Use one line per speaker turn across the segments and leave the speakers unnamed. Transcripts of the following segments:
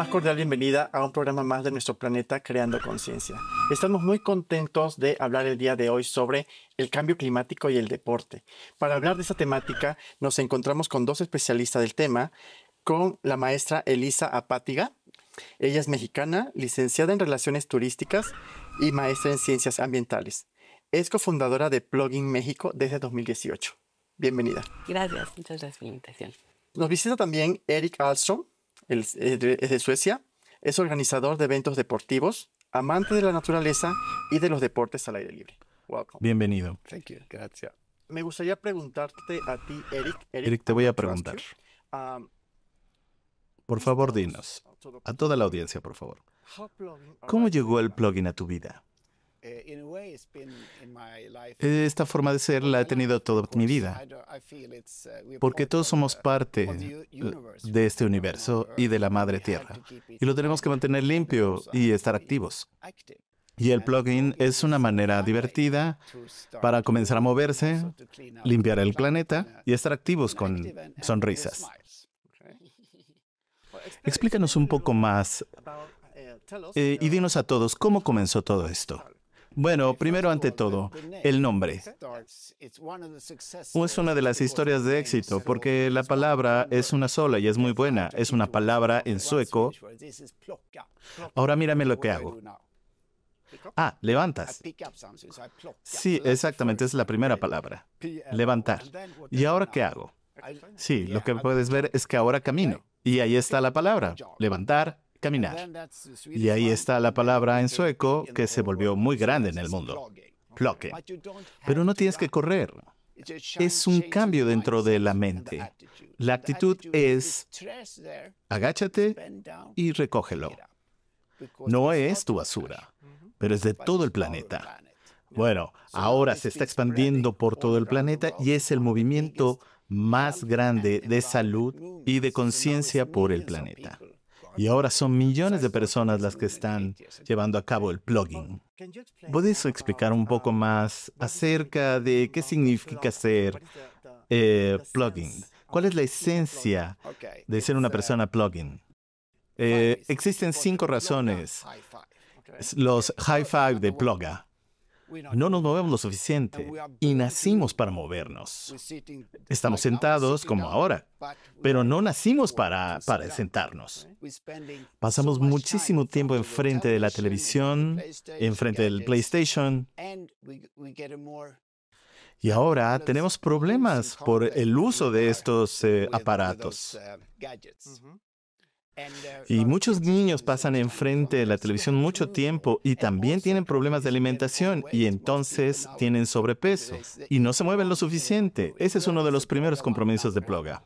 más cordial bienvenida a un programa más de nuestro planeta Creando Conciencia. Estamos muy contentos de hablar el día de hoy sobre el cambio climático y el deporte. Para hablar de esta temática nos encontramos con dos especialistas del tema, con la maestra Elisa Apátiga. Ella es mexicana, licenciada en Relaciones Turísticas y maestra en Ciencias Ambientales. Es cofundadora de Plugin México desde 2018. Bienvenida. Gracias,
muchas gracias por la invitación.
Nos visita también Eric Alstrom, eh, es de Suecia, es organizador de eventos deportivos, amante de la naturaleza y de los deportes al aire libre.
Bienvenido. Gracias.
Me gustaría preguntarte a ti, Eric. Eric, te voy a preguntar.
por favor, dinos. A toda la audiencia, por favor. ¿Cómo llegó el plugin a tu vida? Esta forma de ser la he tenido toda mi vida, uh, porque todos somos parte de este universo y de la Madre Tierra, y lo tenemos que mantener limpio y estar activos. Y el plugin es una manera divertida para comenzar a moverse, limpiar el planeta uh, y estar activos con sonrisas. Explícanos un poco más uh, eh, y dinos a todos cómo comenzó todo esto. Bueno, primero ante todo, el nombre.
Es
una de las historias de éxito porque la palabra es una sola y es muy buena. Es una palabra en sueco. Ahora mírame lo que hago.
Ah, levantas.
Sí, exactamente, es la primera palabra. Levantar. ¿Y ahora qué hago? Sí, lo que puedes ver es que ahora camino. Y ahí está la palabra, levantar, caminar. Y ahí está la palabra en sueco que se volvió muy grande en el mundo, ploque. Pero no tienes que correr. Es un cambio dentro de la mente. La actitud es agáchate y recógelo. No es tu basura, pero es de todo el planeta. Bueno, ahora se está expandiendo por todo el planeta y es el movimiento más grande de salud y de conciencia por el planeta. Y ahora son millones de personas las que están llevando a cabo el plugin. ¿Puedes explicar un poco más acerca de qué significa ser eh, plugin? ¿Cuál es la esencia de ser una persona plugin? Eh, existen cinco razones. Los high five de Pluga. No nos movemos lo suficiente y nacimos para movernos. Estamos sentados como ahora, pero no nacimos para, sentarnos. Pasamos muchísimo tiempo enfrente de la televisión, enfrente del PlayStation. Y ahora tenemos problemas por el uso de estos eh, aparatos. Uh, y muchos niños pasan enfrente de la televisión mucho tiempo y también tienen problemas de alimentación y entonces tienen sobrepeso y no se mueven lo suficiente. Ese es uno de los primeros compromisos de Ploga.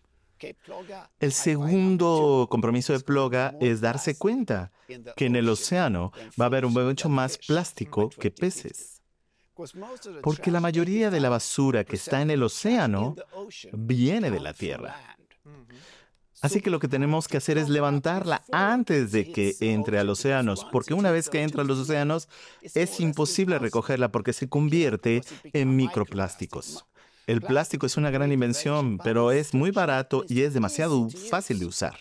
El segundo compromiso de Ploga es darse cuenta que en el océano va a haber mucho más plástico que peces. Porque la mayoría de la basura que está en el océano viene de la Tierra. Así que lo que tenemos que hacer es levantarla antes de que entre a los océanos, porque una vez que entra a los océanos es imposible recogerla porque se convierte en microplásticos. El plástico es una gran invención, pero es muy barato y es demasiado fácil de usar.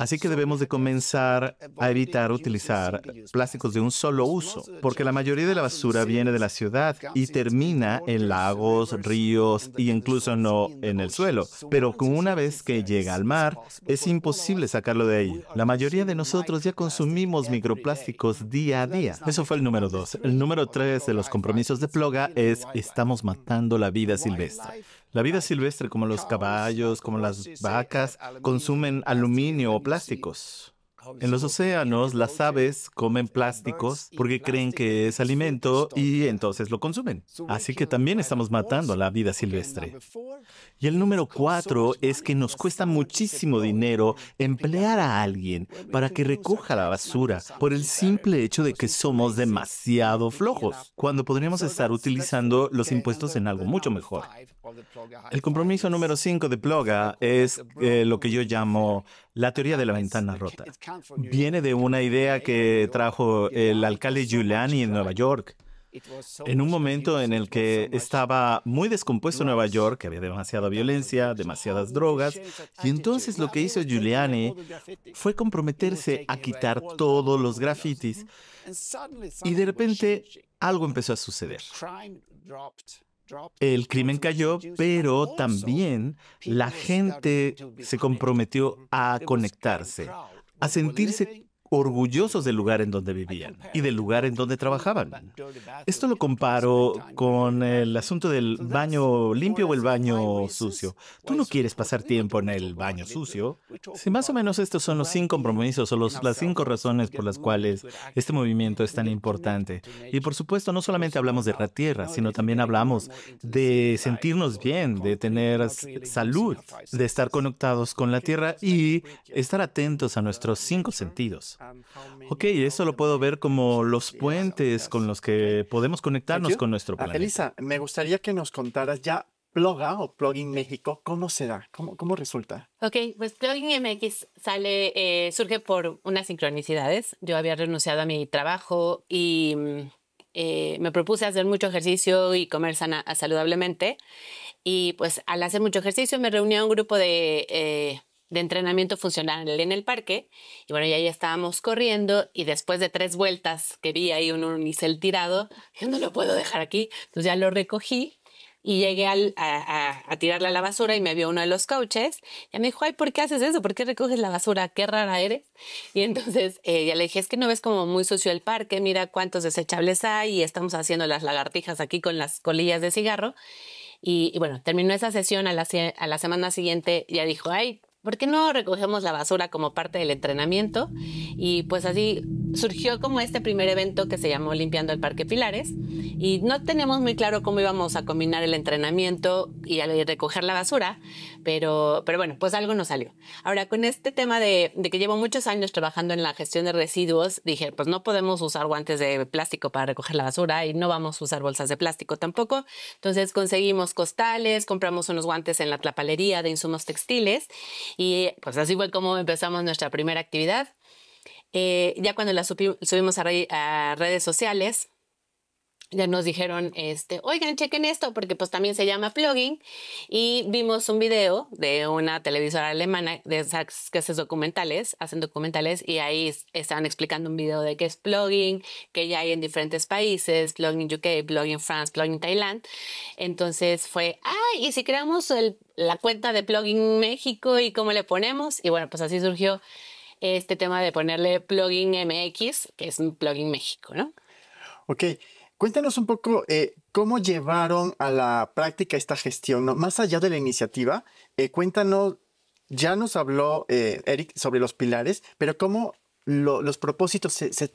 Así que debemos de comenzar a evitar utilizar plásticos de un solo uso, porque la mayoría de la basura viene de la ciudad y termina en lagos, ríos e incluso no en el suelo. Pero una vez que llega al mar, es imposible sacarlo de ahí. La mayoría de nosotros ya consumimos microplásticos día a día. Eso fue el número dos. El número tres de los compromisos de Ploga es estamos matando la vida silvestre. La vida silvestre, como los caballos, como las vacas, consumen aluminio o plásticos. En los océanos, las aves comen plásticos porque creen que es alimento y entonces lo consumen. Así que también estamos matando a la vida silvestre. Y el número cuatro es que nos cuesta muchísimo dinero emplear a alguien para que recoja la basura por el simple hecho de que somos demasiado flojos, cuando podríamos estar utilizando los impuestos en algo mucho mejor. El compromiso número cinco de Ploga es eh, lo que yo llamo la teoría de la ventana rota. Viene de una idea que trajo el alcalde Giuliani en Nueva York. En un momento en el que estaba muy descompuesto Nueva York, que había demasiada violencia, demasiadas drogas, y entonces lo que hizo Giuliani fue comprometerse a quitar todos los grafitis.
Hmm? Y de repente
algo empezó a suceder. El crimen cayó, pero también la gente se comprometió a hmm? conectarse, a sentirse orgullosos del lugar en donde vivían y del lugar en donde trabajaban. Esto lo comparo con el asunto del baño limpio o el baño sucio. Tú no quieres pasar tiempo en el baño sucio. Si más o menos estos son los cinco compromisos o las cinco razones por las cuales este movimiento es tan importante. Y por supuesto, no solamente hablamos de la tierra, sino también hablamos de sentirnos bien, de tener salud, de estar conectados con la tierra y estar atentos a nuestros cinco sentidos. Ok, eso lo puedo ver como los puentes con los que podemos conectarnos con nuestro planeta.
Elisa, me gustaría que nos contaras ya Ploga o Plugin México, ¿cómo se da? ¿Cómo, cómo resulta?
Ok, pues Plugin MX sale, eh, surge por unas sincronicidades. Yo había renunciado a mi trabajo y mm, eh, me propuse hacer mucho ejercicio y comer sana, saludablemente. Y pues al hacer mucho ejercicio me reuní a un grupo de eh, de entrenamiento funcional en el parque. Y bueno, ya estábamos corriendo y después de tres vueltas que vi ahí un unicel tirado, yo no lo puedo dejar aquí. Entonces ya lo recogí y llegué a, a, a, tirarle a la basura y me vio uno de los coaches. Y me dijo, ay, ¿por qué haces eso? ¿Por qué recoges la basura? Qué rara eres. Y entonces eh, ya le dije, es que no ves como muy sucio el parque, mira cuántos desechables hay y estamos haciendo las lagartijas aquí con las colillas de cigarro. Y, y bueno, terminó esa sesión a la, a la semana siguiente, ya dijo, ay, ¿por qué no recogemos la basura como parte del entrenamiento? Y pues así surgió como este primer evento que se llamó Limpiando el Parque Pilares y no teníamos muy claro cómo íbamos a combinar el entrenamiento y a recoger la basura, pero, pero bueno, pues algo nos salió. Ahora, con este tema de, de que llevo muchos años trabajando en la gestión de residuos, dije, pues no podemos usar guantes de plástico para recoger la basura y no vamos a usar bolsas de plástico tampoco. Entonces conseguimos costales, compramos unos guantes en la tlapalería de insumos textiles y pues así fue como empezamos nuestra primera actividad. Eh, ya cuando la subimos a redes sociales, ya nos dijeron, este, oigan, chequen esto, porque pues también se llama plugin. Y vimos un video de una televisora alemana de esas que hace documentales, hacen documentales, y ahí estaban explicando un video de qué es plugin, que ya hay en diferentes países, plugin UK, plugin France, plugin Thailand. Entonces fue, ah, y si creamos el, la cuenta de plugin México y cómo le ponemos. Y bueno, pues así surgió este tema de ponerle plugin MX, que es un plugin México, ¿no?
Ok. Cuéntanos un poco eh, cómo llevaron a la práctica esta gestión, ¿no? más allá de la iniciativa. Eh, cuéntanos, ya nos habló eh, Eric sobre los pilares, pero cómo los propósitos se, se,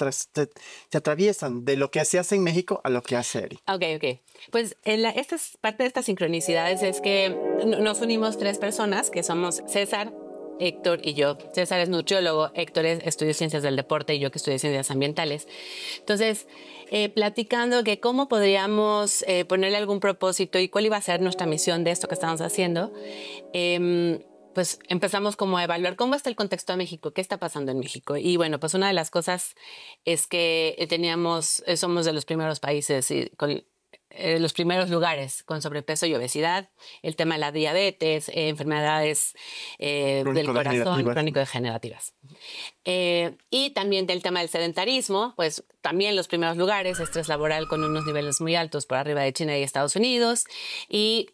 atraviesan de lo que se hace en México a lo que hace Eric.
Ok, ok. Pues en esta parte de estas sincronicidades es que nos unimos tres personas, que somos César, Héctor y yo. César es nutriólogo, Héctor es, ciencias del deporte y yo que estudio ciencias ambientales. Entonces, eh, platicando que cómo podríamos eh, ponerle algún propósito y cuál iba a ser nuestra misión de esto que estamos haciendo, em, pues empezamos como a evaluar cómo está el contexto de México, qué está pasando en México. Y bueno, pues una de las cosas es que teníamos, eh, somos de los primeros países y con, eh, los primeros lugares con sobrepeso y obesidad, el tema de la diabetes, eh, enfermedades eh, del corazón crónico-degenerativas. y también del tema del sedentarismo, pues también los primeros lugares, estrés laboral con unos niveles muy altos por arriba de China y Estados Unidos, y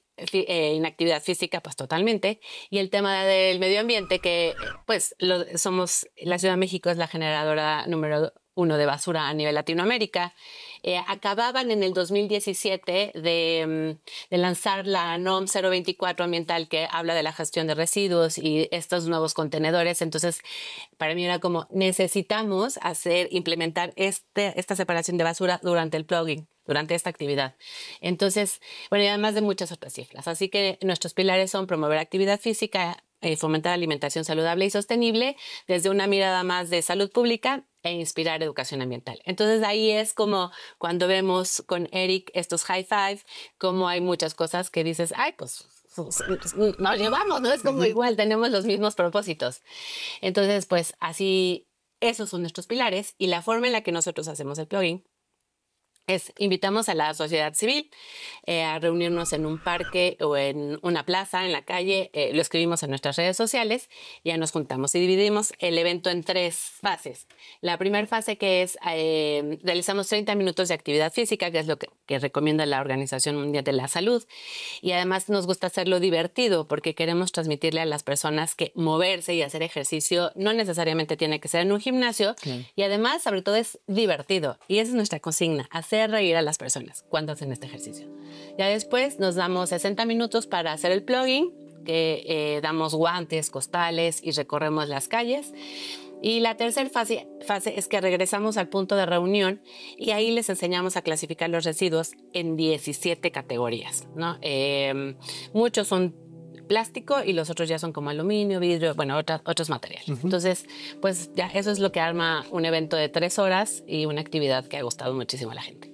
inactividad física, pues totalmente. Y el tema del medio ambiente, que pues somos, la Ciudad de México es la generadora número uno de basura a nivel Latinoamérica. Eh, acababan en el 2017 mm, de, lanzar la NOM 024 ambiental que habla de la gestión de residuos y estos nuevos contenedores. Entonces, para mí era como, necesitamos hacer, implementar este, esta separación de basura durante el plugin durante esta actividad. Entonces, bueno, y además de muchas otras cifras. Así que nuestros pilares son promover actividad física, eh, fomentar alimentación saludable y sostenible desde una mirada más de salud pública e inspirar educación ambiental. Entonces ahí es como cuando vemos con Eric estos high five, como hay muchas cosas que dices, ay, pues, pues mm, nos llevamos, ¿no? Es como igual, tenemos los mismos propósitos. Entonces, pues así, esos son nuestros pilares y la forma en la que nosotros hacemos el plugin es invitamos a la sociedad civil eh, a reunirnos en un parque o en una plaza, en la calle, eh, lo escribimos en nuestras redes sociales, ya nos juntamos y dividimos el evento en tres fases. La primera fase que es, eh, realizamos 30 minutos de actividad física, que es lo que, recomienda la Organización Mundial de la Salud, y además nos gusta hacerlo divertido porque queremos transmitirle a las personas que moverse y hacer ejercicio no necesariamente tiene que ser en un gimnasio, y además sobre todo es divertido, y esa es nuestra consigna reír a las personas cuando hacen este ejercicio. Ya después nos damos 60 minutos para hacer el plugin, que eh, damos guantes, costales y recorremos las calles. Y la tercera fase, fase, es que regresamos al punto de reunión y ahí les enseñamos a clasificar los residuos en 17 categorías. ¿no? Em, muchos son plástico y los otros ya son como aluminio, vidrio, bueno, otros materiales. Entonces, pues ya eso es lo que arma un evento de tres horas y una actividad que ha gustado muchísimo a la gente.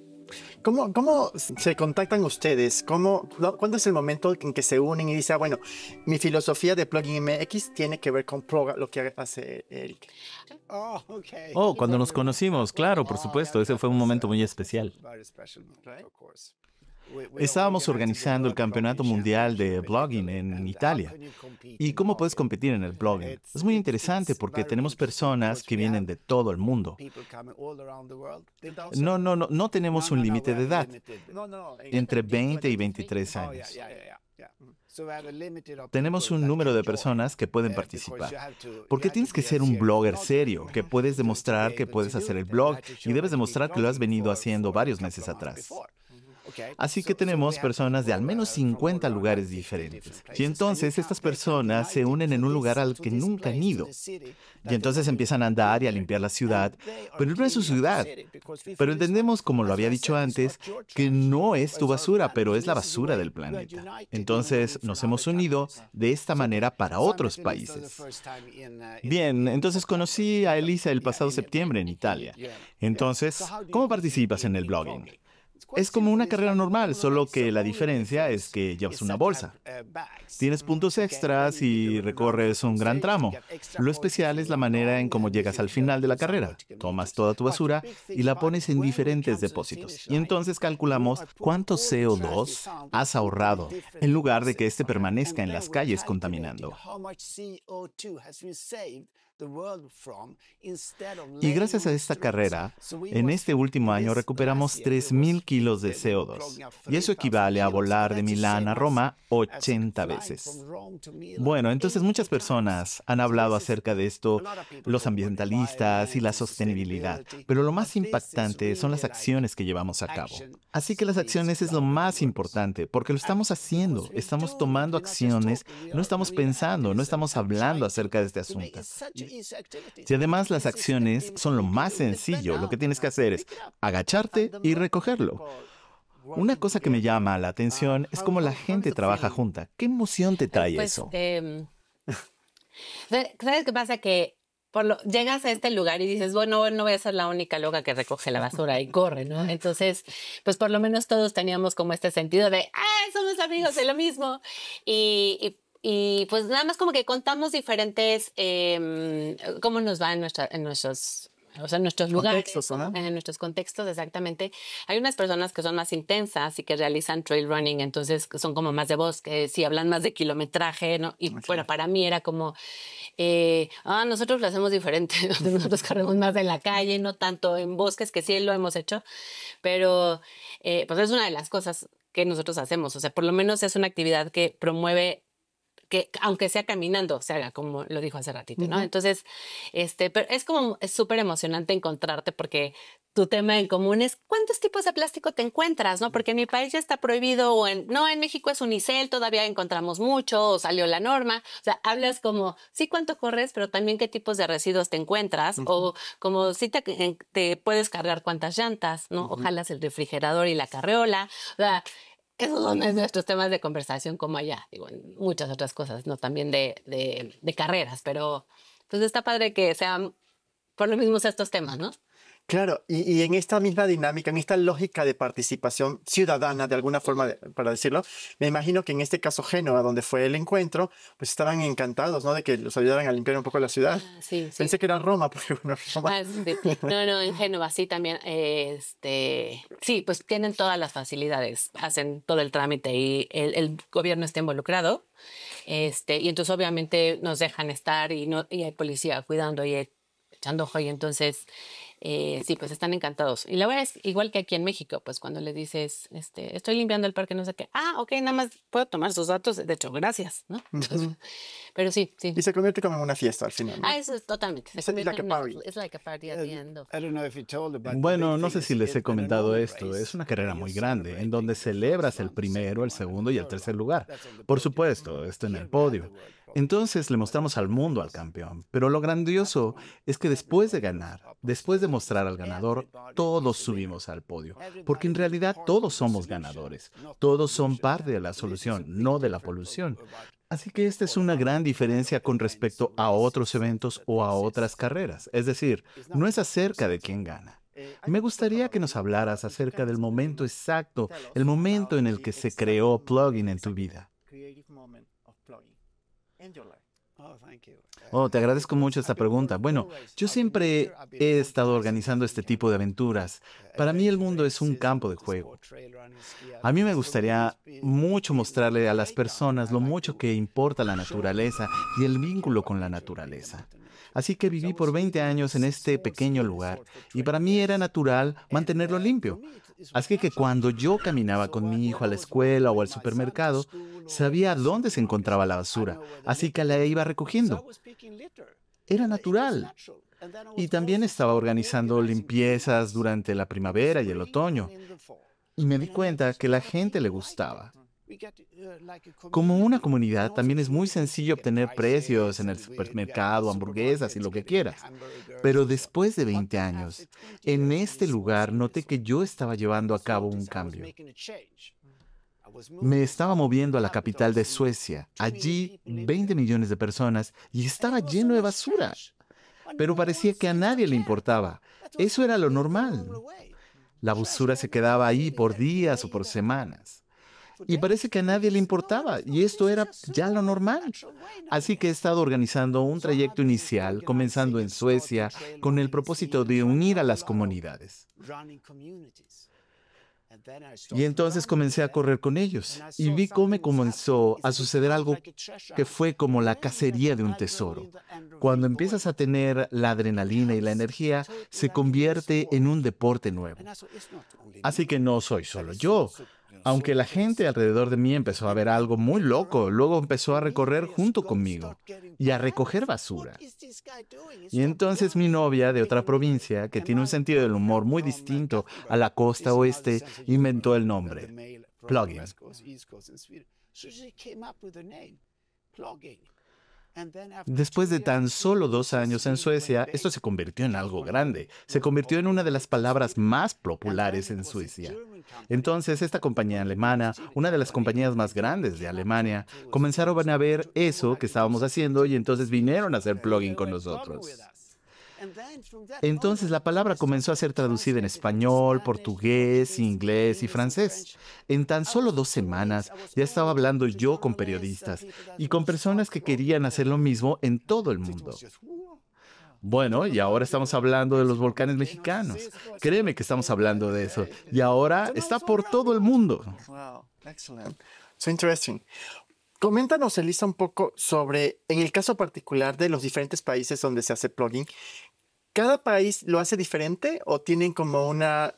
¿Cómo, ¿Cómo, se contactan ustedes? ¿Cómo, ¿Cuándo es el momento en que se unen y dicen, ah, bueno, mi filosofía de Plugin MX tiene que ver con lo que hace Eric? Oh, oh, cuando
nos conocimos, claro, por supuesto, ese fue un momento muy especial. Estábamos organizando el Campeonato Mundial de Blogging en Italia. ¿Y cómo puedes competir en el blogging? Es muy interesante porque tenemos personas que vienen de todo el mundo. No, no, no, no tenemos un límite de edad. Entre 20 y 23 años. Tenemos un número de personas que pueden participar. ¿Por qué tienes que ser un blogger serio, que puedes demostrar que puedes hacer el blog y debes demostrar que lo has venido haciendo varios meses atrás. Así que tenemos personas de al menos 50 uh, lugares diferentes. Y entonces estas personas se unen en un lugar al que nunca han ido. Y entonces empiezan a andar y a limpiar la ciudad, pero no es su ciudad. Pero entendemos, como lo había dicho antes, que no es tu basura, pero es la basura del planeta. Entonces nos hemos unido de esta manera para otros países.
Uh,
Bien, entonces conocí a Elisa el pasado septiembre en Italia. Entonces, ¿cómo participas en el blogging? Es como una carrera normal, solo que la diferencia es que llevas una bolsa. Eh, Tienes mm, puntos extras y recorres un gran tramo. Lo especial es la manera en cómo llegas al final de la carrera. Tomas toda tu basura y la pones en diferentes depósitos. Y entonces calculamos cuánto CO2 has ahorrado en lugar de que este permanezca en las calles contaminando. Y gracias a esta carrera, en este último año recuperamos 3.000 kilos de CO2, y eso equivale a volar de Milán a Roma 80 veces. Bueno, entonces muchas personas han hablado acerca de esto, los ambientalistas y la sostenibilidad, pero lo más impactante son las acciones que llevamos a cabo. Así que las acciones es lo más importante, porque lo estamos haciendo, estamos tomando acciones, no estamos pensando, no estamos hablando acerca de este asunto. Y además las acciones son lo más sencillo, lo que tienes que hacer es agacharte y recogerlo. Una cosa que me llama la atención ah, es cómo la gente trabaja junta. ¿Qué emoción te trae pues, eso?
Em, ¿Sabes qué pasa? Que por lo, llegas a este lugar y dices, bueno, no voy a ser la única loca que recoge la basura y corre, ¿no? Entonces, pues por lo menos todos teníamos como este sentido de, ah, somos amigos, de lo mismo. y y pues nada más como que contamos diferentes, em, cómo nos va en, nuestra, en nuestros o sea, en nuestros contextos, lugares, en nuestros contextos, exactamente. Hay unas personas que son más intensas y que realizan trail running, entonces son como más de bosque, si hablan más de kilometraje, ¿no? Y bueno, para mí era como, eh, ah, nosotros lo hacemos diferente, nosotros corremos más en la calle, no tanto en bosques, que sí lo hemos hecho, pero eh, pues es una de las cosas que nosotros hacemos, o sea, por lo menos es una actividad que promueve que aunque sea caminando, se haga, como lo dijo hace ratito, ¿no? Entonces, este, pero es como súper emocionante encontrarte porque tu tema en común es cuántos tipos de plástico te encuentras, ¿no? Porque en mi país ya está prohibido o en, no, en México es unicel, todavía encontramos mucho o salió la norma. O sea, hablas como, sí, cuánto corres, pero también qué tipos de residuos te encuentras o como si sí te, eh, te, puedes cargar cuántas llantas, ¿no? Ojalá el refrigerador y la carreola. O sea, esos son nuestros temas de conversación como allá, digo, muchas otras cosas, ¿no? También de, de, de carreras, pero pues está padre que sean por lo mismo estos temas, ¿no?
Claro, y, en esta misma dinámica, en esta lógica de participación ciudadana, de alguna forma, para decirlo, me imagino que en este caso Génova, donde fue el encuentro, pues estaban encantados, ¿no? De que los ayudaran a limpiar un poco la ciudad. Ah, sí, Pensé que era Roma, porque bueno, Roma. Ah, no,
no, en Génova sí también, este, sí, pues tienen todas las facilidades, hacen todo el trámite y el, gobierno está involucrado, este, y entonces obviamente nos dejan estar y no, y hay policía cuidando y echando ojo y entonces eh, sí, pues están encantados. Y la verdad es igual que aquí en México, pues cuando le dices, este, estoy limpiando el parque, no sé qué, ah, ok, nada más puedo tomar sus datos, de hecho, gracias, ¿no? Pero sí,
sí. Y se convierte como en una fiesta al final. Ah,
eso
es totalmente. Es like party. like a party at
bueno, no sé si les he comentado esto, es una carrera muy grande, en donde celebras el primero, el segundo y el tercer lugar. Por supuesto, esto en el podio. Entonces le mostramos al mundo al campeón. Pero lo grandioso es que después de ganar, después de mostrar al ganador, todos subimos al podio. Porque en realidad todos somos ganadores. Todos son parte de la solución, no de la polución. Así que esta es una gran diferencia con respecto a otros eventos o a otras carreras. Es decir, no es acerca de quién gana. Me gustaría que nos hablaras acerca del momento exacto, el momento en el que se creó plugin en tu vida. Oh, thank you. Oh, te agradezco mucho esta pregunta. Bueno, yo siempre he estado organizando este tipo de aventuras. Para mí el mundo es un campo de juego. A mí me gustaría mucho mostrarle a las personas lo mucho que importa la naturaleza y el vínculo con la naturaleza. Así que viví por 20 años en este pequeño lugar y para mí era natural mantenerlo limpio. Así que cuando yo caminaba con mi hijo a la escuela o al supermercado, sabía dónde se encontraba la basura, así que la iba recogiendo. Era natural. Y también estaba organizando limpiezas durante la primavera y el otoño. Y me di cuenta que la gente le gustaba.
Uh,
Como una comunidad, también es muy sencillo obtener precios en el supermercado, hamburguesas y lo que quieras. Pero después de 20 años, en este lugar noté que yo estaba llevando a cabo un cambio. Me estaba moviendo a la capital de Suecia, allí 20 millones de personas, y estaba lleno de basura. Pero parecía que a nadie le importaba. Eso era lo normal. La basura se quedaba ahí por días o por semanas. Y parece que a nadie le importaba, y esto era ya lo normal. Así que he estado organizando un trayecto inicial, comenzando en Suecia, con el propósito de unir a las comunidades. Y entonces comencé a correr con ellos y vi cómo comenzó a suceder algo que fue como la cacería de un tesoro. Cuando empiezas a tener la adrenalina y la energía, se convierte en un deporte nuevo. Así que no soy solo yo, aunque la gente alrededor de mí empezó a ver algo muy loco, luego empezó a recorrer junto conmigo y a recoger basura. Y entonces mi novia de otra provincia, que tiene un sentido del humor muy distinto a la costa oeste, inventó el nombre, plugging. Después de tan solo dos años en Suecia, esto se convirtió en algo grande. Se convirtió en una de las palabras más populares en Suecia. Entonces, esta compañía alemana, una de las compañías más grandes de Alemania, comenzaron a ver eso que estábamos haciendo y entonces vinieron a hacer plugin con nosotros. Entonces la palabra comenzó a ser traducida en español, portugués, inglés y francés. En tan solo dos semanas ya estaba hablando yo con periodistas y con personas que querían hacer lo mismo en todo el mundo. Bueno, y ahora estamos hablando de los volcanes mexicanos. Créeme que estamos hablando de eso. Y ahora está por todo el mundo. Wow,
excelente. So interesting. Coméntanos, Elisa, un poco sobre, en el caso particular de los diferentes países donde se hace plugin, ¿Cada país lo hace diferente o tienen como una,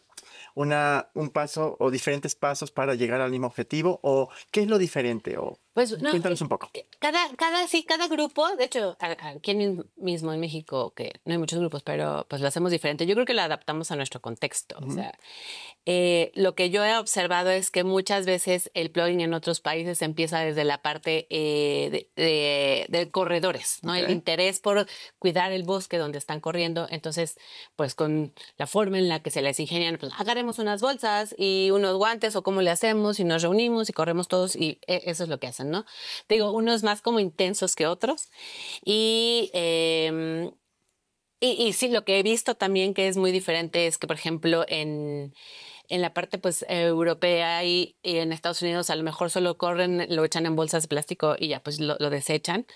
una, un paso o diferentes pasos para llegar al mismo objetivo? ¿O qué es lo diferente? ¿O pues eh, un poco. Eh,
cada, cada, sí, cada grupo, de hecho, aquí mismo en México, que no hay muchos grupos, pero pues lo hacemos diferente. Yo creo que lo adaptamos a nuestro contexto. O sea, eh, lo que yo he observado es que muchas veces el plugin en otros países empieza desde la parte de, corredores, ¿no? El interés por cuidar el bosque donde están corriendo. Entonces, pues con la forma en la que se les ingenian, pues agarremos unas bolsas y unos guantes o cómo le hacemos y nos reunimos y corremos todos y e, eso es lo que hace. ¿no? digo, unos más como intensos que otros. Em, y, y, sí, lo que he visto también que es muy diferente es que, por ejemplo, en, la parte pues europea y, en Estados Unidos a lo mejor solo corren, lo echan en bolsas de plástico y ya pues lo desechan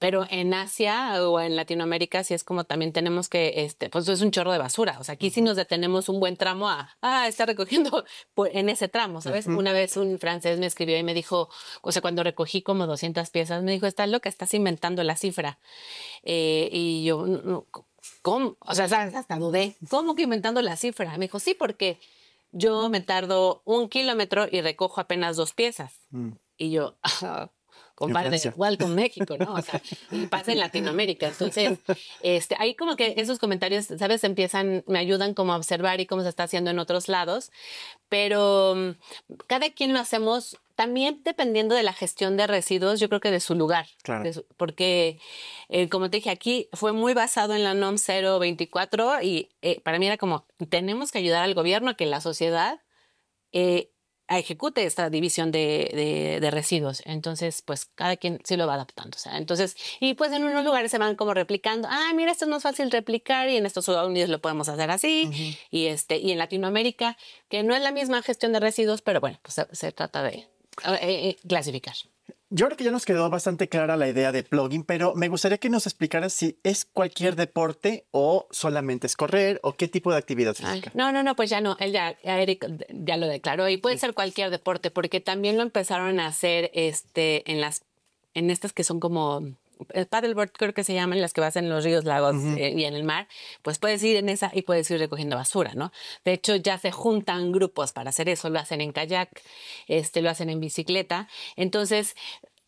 pero en Asia o en Latinoamérica sí es como también tenemos que, este, pues es un chorro de basura. O sea, aquí sí nos detenemos un buen tramo a, ah, está recogiendo en ese tramo, ¿sabes? Una vez un francés me escribió y me dijo, o sea, cuando recogí como 200 piezas, me dijo, estás loca, estás inventando la cifra. Eh, y yo, ¿cómo? O sea, hasta dudé, ¿cómo que inventando la cifra? Me dijo, sí, porque yo me tardo un kilómetro y recojo apenas dos piezas. Mm. Y yo, ah, igual con México, ¿no? O sea, y pasa en Latinoamérica. Entonces, este, ahí como que esos comentarios, ¿sabes? Empiezan, me ayudan como a observar y cómo se está haciendo en otros lados, pero mm, cada quien lo hacemos también dependiendo de la gestión de residuos, yo creo que de su lugar. Claro. porque, eh, como te dije, aquí fue muy basado en la NOM 024 y eh, para mí era como, tenemos que ayudar al gobierno, que la sociedad eh, ejecute esta división de, residuos. Entonces, pues cada quien sí lo va adaptando. sea, entonces, y pues en unos lugares se van como replicando, ah, mira, esto es más fácil replicar y en estos Estados Unidos lo podemos hacer así. Y este, y en Latinoamérica, que no es la misma gestión de residuos, pero bueno, pues se, trata de eh, eh, clasificar.
Yo creo que ya nos quedó bastante clara la idea de plugin, pero me gustaría que nos explicaras si es cualquier deporte o solamente es correr o qué tipo de actividad física.
no, no, no, pues ya no, él ya, Eric ya lo declaró y puede ser cualquier deporte porque también lo empezaron a hacer este en las en estas que son como eh, paddleboard creo que se llaman las que vas en los ríos, lagos eh, y en el mar, pues puedes ir en esa y puedes ir recogiendo basura, ¿no? De hecho, ya se juntan grupos para hacer eso, lo hacen en kayak, este, lo hacen en bicicleta. Entonces,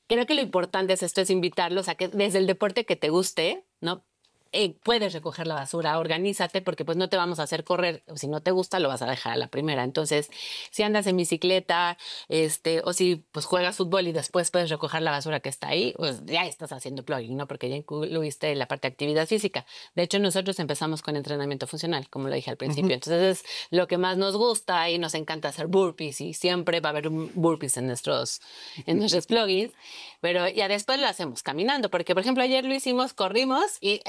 creo que lo importante es esto, es invitarlos a que desde el deporte que te guste, ¿no? Eh, puedes recoger la basura, organízate, porque pues no te vamos a hacer correr. Si no te gusta, lo vas a dejar a la primera. Entonces, si andas en bicicleta, este, o si pues juegas fútbol y después puedes recoger la basura que está ahí, pues ya estás haciendo plugin ¿no? Porque ya incluiste la parte de actividad física. De hecho, nosotros empezamos con entrenamiento funcional, como lo dije al principio. Entonces, es lo que más nos gusta y nos encanta hacer burpees y siempre va a haber un burpees en nuestros, en nuestros plugins. Pero ya después lo hacemos caminando, porque por ejemplo, ayer lo hicimos, corrimos y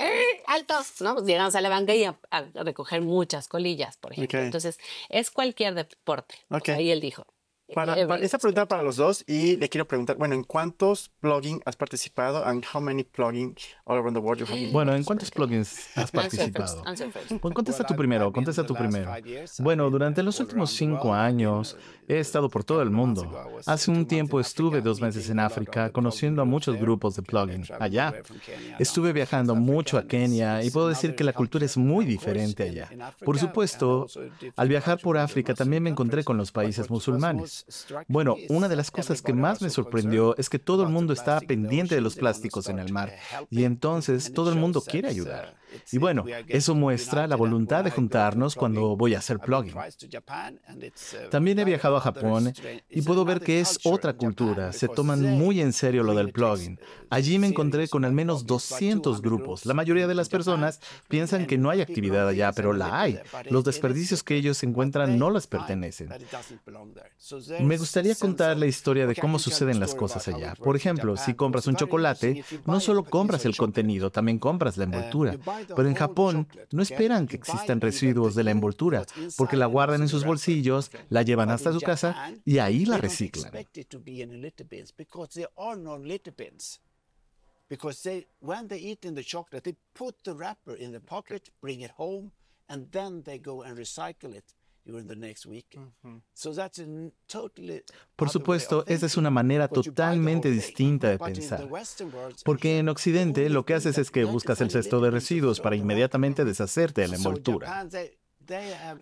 altos, ¿no? Pues, llegamos a la banca y a, recoger muchas colillas, por ejemplo. Entonces, es cualquier deporte. ahí él dijo,
eh, esta pregunta para los dos y le quiero preguntar, bueno, ¿en cuántos plugins has participado how many plugins all around the world
Bueno, ¿en cuántos plugins has participado? contesta tu primero, contesta tú primero. Bueno, durante los últimos cinco años he estado por todo el mundo. Hace un tiempo estuve dos meses en África conociendo a muchos grupos de plugins allá. Estuve viajando mucho a Kenia y puedo decir que la cultura es muy diferente allá. Por supuesto, al viajar por África también me encontré con los países musulmanes. Bueno, una de las cosas que más me sorprendió es que todo el mundo está pendiente de los plásticos en el mar y entonces todo el mundo quiere ayudar.
Y bueno, eso muestra la voluntad de juntarnos cuando voy a hacer plugin. También he viajado a Japón y puedo ver que
es otra cultura. Se toman muy en serio lo del plugin. Allí me encontré con al menos 200 grupos. La mayoría de las personas piensan que no hay actividad allá, pero la hay. Los desperdicios que ellos encuentran no les pertenecen.
Pues, Me gustaría
contar la historia de cómo suceden las cosas allá. Por ejemplo, si pues, compras un chocolate, no solo compras el contenido, también compras la eh, envoltura. Pero en Japón no esperan que existan residuos de la envoltura, porque la guardan en sus bolsillos, la llevan hasta su casa y ahí la reciclan.
Because they, when they eat in the chocolate, they put the wrapper in pocket, bring it home, and then they go and recycle it.
Por supuesto, esa es una manera totalmente distinta de pensar. Porque en Occidente lo que haces es que buscas el cesto de residuos para inmediatamente deshacerte de la envoltura.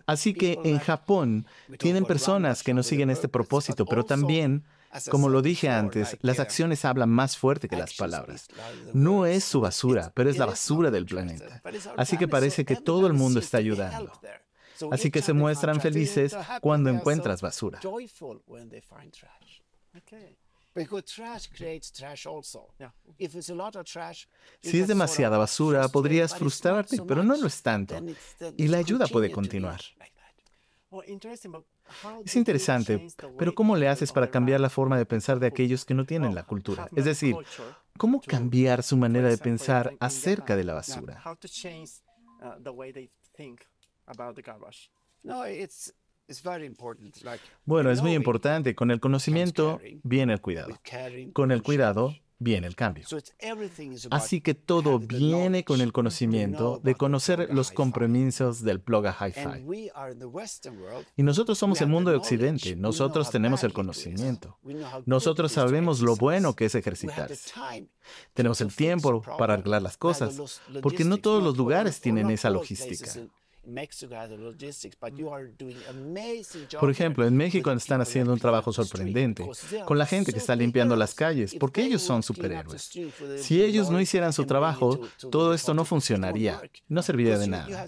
Así que en Japón tienen personas que no siguen este propósito, pero también, como lo dije antes, las uh, acciones hablan más fuerte que las palabras. No es su basura, pero es la basura del planeta. Así que parece que todo el mundo está ayudando.
Así que se muestran felices cuando encuentras basura. Si es demasiada
basura, podrías frustrarte, pero no lo es tanto. Y la ayuda puede continuar. Es interesante, pero ¿cómo le haces para cambiar la forma de pensar de aquellos que no tienen la cultura? Es decir, ¿cómo cambiar su manera de pensar acerca de la basura? Bueno, es muy importante. Con el conocimiento viene el cuidado. Con el cuidado viene el cambio. Así que todo viene con el conocimiento de conocer los compromisos del Ploga Hi-Fi. Y nosotros somos el mundo de Occidente, nosotros tenemos el conocimiento, nosotros sabemos lo bueno que es ejercitar. Tenemos el tiempo para arreglar las cosas, porque no todos los lugares tienen esa logística. Por ejemplo, en México están haciendo un trabajo sorprendente con la gente que está limpiando las calles, porque ellos son superhéroes. Si ellos no hicieran su trabajo, todo esto no funcionaría, no serviría de nada.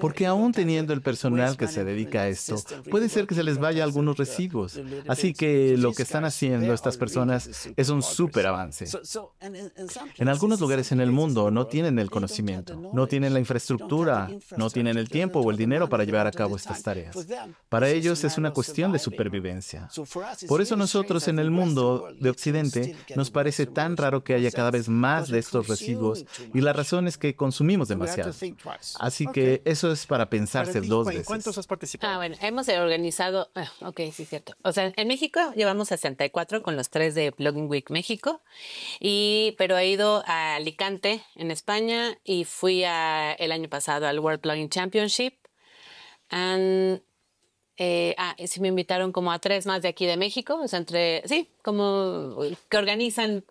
Porque aún teniendo el personal que se dedica a esto, puede ser que se les vaya algunos residuos. Así que lo que están haciendo estas personas es un súper avance. En algunos lugares en el mundo no tienen el conocimiento, no tienen la infraestructura, no tienen en el tiempo o el dinero para llevar a cabo estas tareas. Para ellos es una cuestión de supervivencia. Por eso nosotros en el mundo de Occidente nos parece tan raro que haya cada vez más de estos residuos y la razón es que consumimos demasiado.
Así que
eso es para pensarse dos veces. ¿Cuántos
has participado? Ah, bueno,
hemos organizado, ah, ok, sí, cierto. O sea, en México llevamos 64 con los tres de Blogging Week México, y, pero he ido a Alicante, en España, y fui el año pasado al World Blogging Challenge Championship. And, eh, ah, me invitaron como a tres más de aquí de México, o sea, entre, sí, como eh, que organizan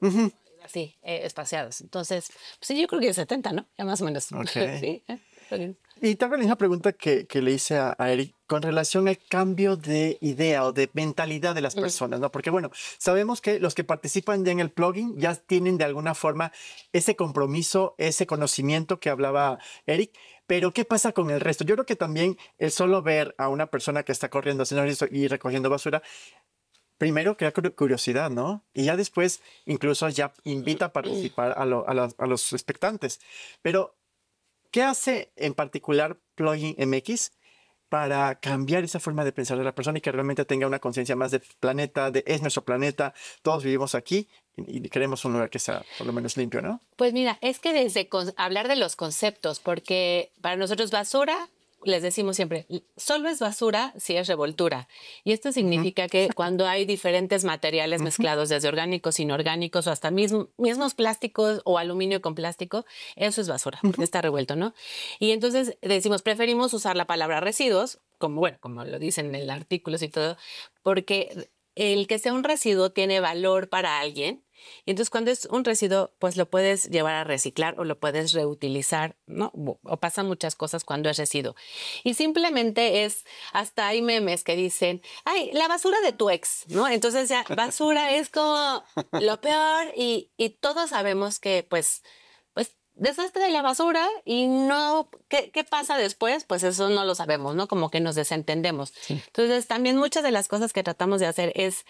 así, eh, espaciados. Entonces, pues yo creo que 70, ¿no? Ya más
o menos.
sí, eh,
Y tengo la misma pregunta que, que le hice a, Eric con relación al cambio de idea o de mentalidad de las personas, ¿no? Porque bueno, sabemos que los que participan ya en el plugin ya tienen de alguna forma ese compromiso, ese conocimiento que hablaba Eric, pero ¿qué pasa con el resto? Yo creo que también el solo ver a una persona que está corriendo haciendo y recogiendo basura, primero crea curiosidad, ¿no? Y ya después incluso ya invita a participar a, los expectantes. Pero, ¿qué hace en particular Plugin MX? para cambiar esa forma de pensar de la persona y que realmente tenga una conciencia más de planeta, de es nuestro planeta, todos vivimos aquí y, queremos un lugar que sea por lo menos limpio, ¿no?
Pues mira, es que desde hablar de los conceptos, porque para nosotros basura les decimos siempre, solo es basura si es revoltura. Y esto significa que cuando hay diferentes materiales mezclados, desde orgánicos, inorgánicos o hasta mismos plásticos o aluminio con plástico, eso es basura, porque está revuelto, ¿no? Y entonces decimos, preferimos usar la palabra residuos, como como lo dicen en el artículo y todo, porque el que sea un residuo tiene valor para alguien y entonces cuando es un residuo, pues lo puedes llevar a reciclar o lo puedes reutilizar, ¿no? O pasan muchas cosas cuando es residuo. Y simplemente es, hasta hay memes que dicen, ay, la basura de tu ex, ¿no? Entonces ya basura es como lo peor y, y todos sabemos que pues, pues desastre de la basura y no, ¿qué, ¿qué, pasa después? Pues eso no lo sabemos, ¿no? Como que nos desentendemos. Entonces, también muchas de las cosas que tratamos de hacer es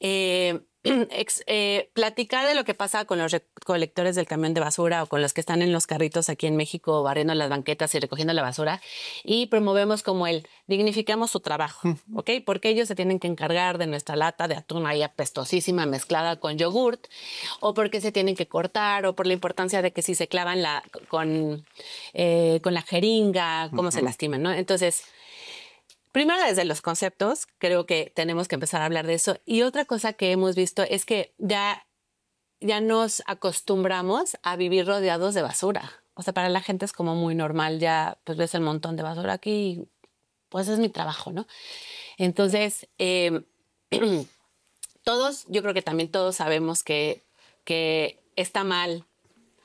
eh, Eh, platicar de lo que pasa con los recolectores del camión de basura o con los que están en los carritos aquí en México barriendo las banquetas y recogiendo la basura y promovemos como el dignificamos su trabajo, ¿ok? Porque ellos se tienen que encargar de nuestra lata de atún ahí apestosísima mezclada con yogurt o porque se tienen que cortar o por la importancia de que si se clavan con, eh, con la jeringa, cómo se lastiman, ¿no? Entonces, Primero, desde los conceptos, creo que tenemos que empezar a hablar de eso. Y otra cosa que hemos visto es que ya, ya nos acostumbramos a vivir rodeados de basura. O sea, para la gente es como muy normal, ya pues ves el montón de basura aquí, pues es mi trabajo, ¿no? Entonces, em, todos, yo creo que también todos sabemos que, que está mal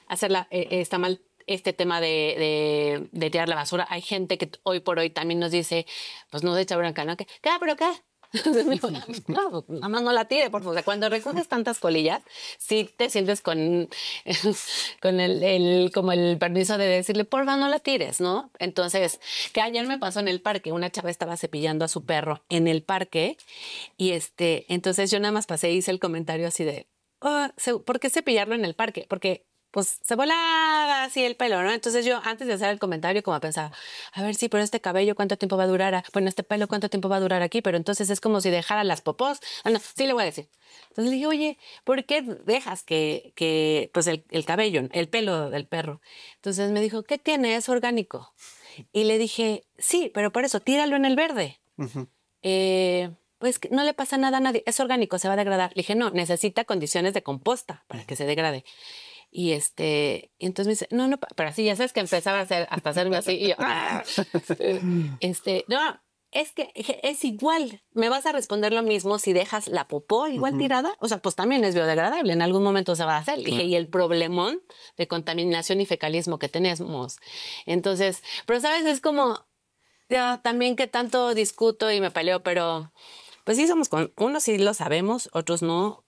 hacerla, eh, está mal este tema de, tirar la basura. Hay gente que hoy por hoy también nos dice, pues no de chabrón, no ¿qué? ¿Pero qué? Ah, pues, no, pues, nada más no la tire, por favor. cuando recoges tantas colillas, sí te sientes con, con el, como el permiso de decirle, por favor no la tires, ¿no? Entonces, que ayer me pasó en el parque, una chava estaba cepillando a su perro en el parque y este, entonces yo nada más pasé y hice el comentario así de, oh, ¿por qué cepillarlo en el parque? Porque pues se volaba así el pelo, ¿no? Entonces yo antes de hacer el comentario como pensaba, a ver, si por este cabello cuánto tiempo va a durar, ah, bueno, este pelo cuánto tiempo va a durar aquí, pero entonces es como si dejara las popós, ah, no, sí le voy a decir. Entonces le dije, oye, ¿por qué dejas que, que pues el, el cabello, el pelo del perro? Entonces me dijo, ¿qué tiene? Es orgánico. Y le dije, sí, pero por eso, tíralo en el verde. eh, pues no le pasa nada a nadie, es orgánico, se va a degradar. Le dije, no, necesita condiciones de composta para que se degrade. Y este, entonces me dice, no, no, pero así ya sabes que empezaba a hacer, hasta hacerme así. Ah". este, no, es que es igual, me vas a responder lo mismo si dejas la popó igual tirada, o sea, pues también es biodegradable, en algún momento se va a hacer. Dije, y el problemón de contaminación y fecalismo que tenemos. Entonces, pero sabes, es como, ya, también que tanto discuto y me peleo, pero pues sí somos, con, unos sí lo sabemos, otros no,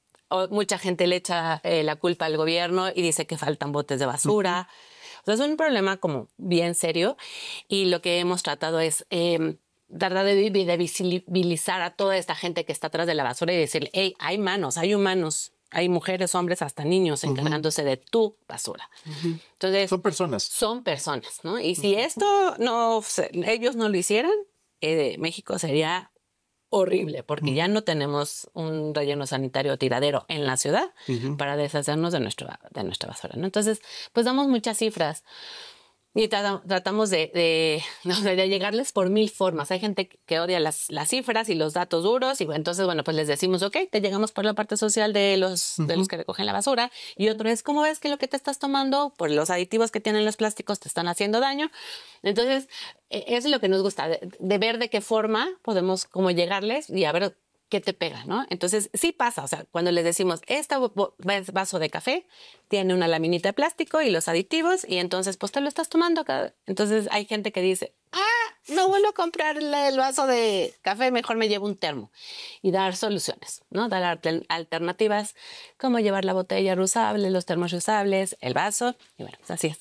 mucha gente le echa eh, la culpa al gobierno y dice que faltan botes de basura. es un problema como bien serio y lo que hemos tratado es... Eh, tratar de, visibilizar a toda esta gente que está atrás de la basura y decir, hey, hay manos, hay humanos, hay mujeres, hombres, hasta niños encargándose de tu basura. Entonces, son personas. Son personas, ¿no? Y si esto no, ellos no lo hicieran, eh, México sería horrible, porque mm. ya no tenemos un relleno sanitario tiradero en la ciudad para deshacernos de, nuestro, de nuestra basura. Entonces, pues damos muchas cifras. Y tratamos de, llegarles por mil formas. Hay gente que odia las, cifras y los datos duros y entonces, bueno, pues les decimos, ok, te llegamos por la parte social de los, que recogen la basura. Y otro es, ¿cómo ves que lo que te estás tomando por los aditivos que tienen los plásticos te están haciendo daño? Entonces, e, eso es lo que nos gusta, de, ver de qué forma podemos como llegarles y a ver que te pega, ¿no? Entonces, sí pasa, o sea, cuando les decimos, este vaso de café tiene una laminita de plástico y los aditivos, y entonces, pues te lo estás tomando. Cada... Entonces, hay gente que dice, ah, no vuelvo a comprar el vaso de café, mejor me llevo un termo. Y dar soluciones, ¿no? Dar alternativas, como llevar la botella reusable, los termos reusables, el vaso, y bueno, pues, así es.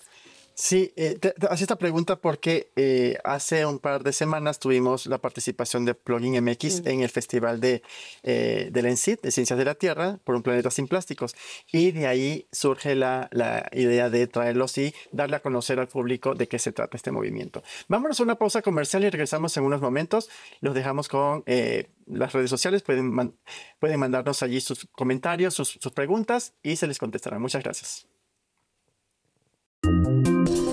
Sí, eh, te, esta pregunta porque eh, hace un par de semanas tuvimos la participación de Plugin MX en el Festival de, eh, del de Ciencias de la Tierra, por un planeta sin plásticos. Y de ahí surge la, la, idea de traerlos y darle a conocer al público de qué se trata este movimiento. Vámonos a una pausa comercial y regresamos en unos momentos. Los dejamos con eh, las redes sociales. Pueden, pueden mandarnos allí sus comentarios, sus, sus preguntas y se les contestará. Muchas gracias. Música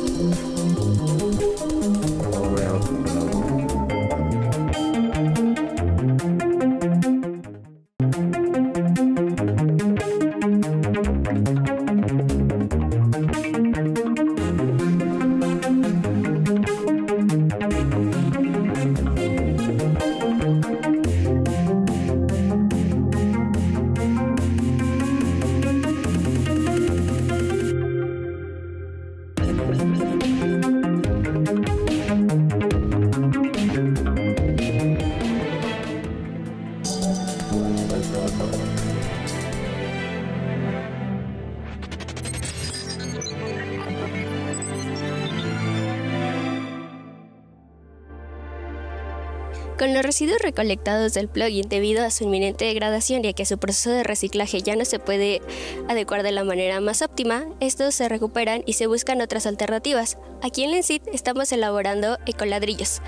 Con los residuos recolectados del plugin debido a su inminente degradación y a que su proceso de reciclaje ya no se puede adecuar de la manera más óptima, estos se recuperan y se buscan otras alternativas. Aquí en Lensit estamos elaborando ecoladrillos.